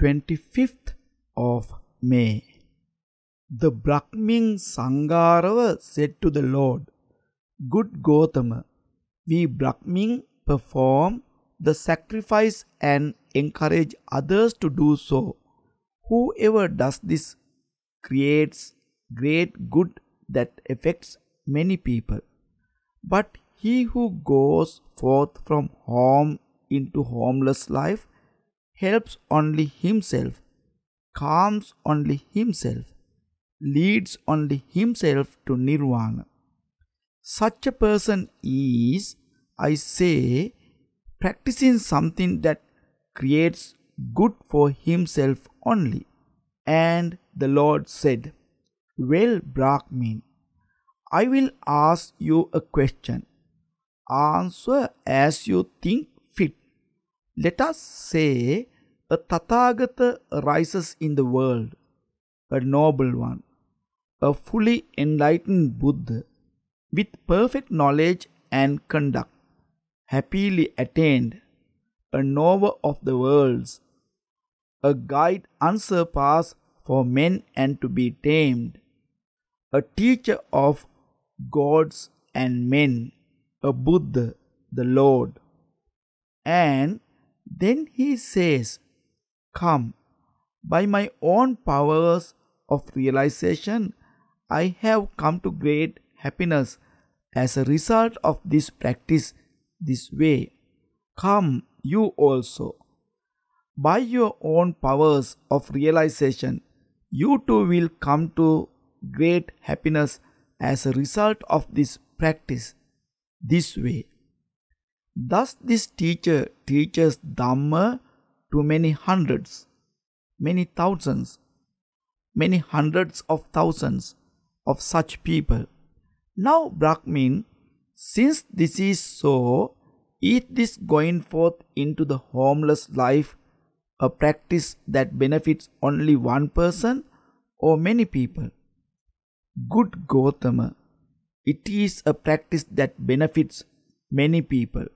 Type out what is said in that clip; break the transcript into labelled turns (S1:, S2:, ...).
S1: 25th of May. The Brahmin Sangarava said to the Lord, Good Gautama, we Brahmin perform the sacrifice and encourage others to do so. Whoever does this creates great good that affects many people. But he who goes forth from home into homeless life helps only himself, calms only himself, leads only himself to nirvana. Such a person is, I say, practicing something that creates good for himself only. And the Lord said, Well, Brahmin, I will ask you a question. Answer as you think fit. Let us say a Tathagata rises in the world, a noble one, a fully enlightened Buddha, with perfect knowledge and conduct, happily attained, a knower of the worlds, a guide unsurpassed for men and to be tamed, a teacher of gods and men, a Buddha, the Lord. And then he says, Come, by my own powers of realization, I have come to great happiness as a result of this practice this way. Come, you also. By your own powers of realization, you too will come to great happiness as a result of this practice this way. Thus, this teacher teaches Dhamma to many hundreds, many thousands, many hundreds of thousands of such people. Now, Brahmin, since this is so, is this going forth into the homeless life a practice that benefits only one person or many people? Good Gautama, it is a practice that benefits many people.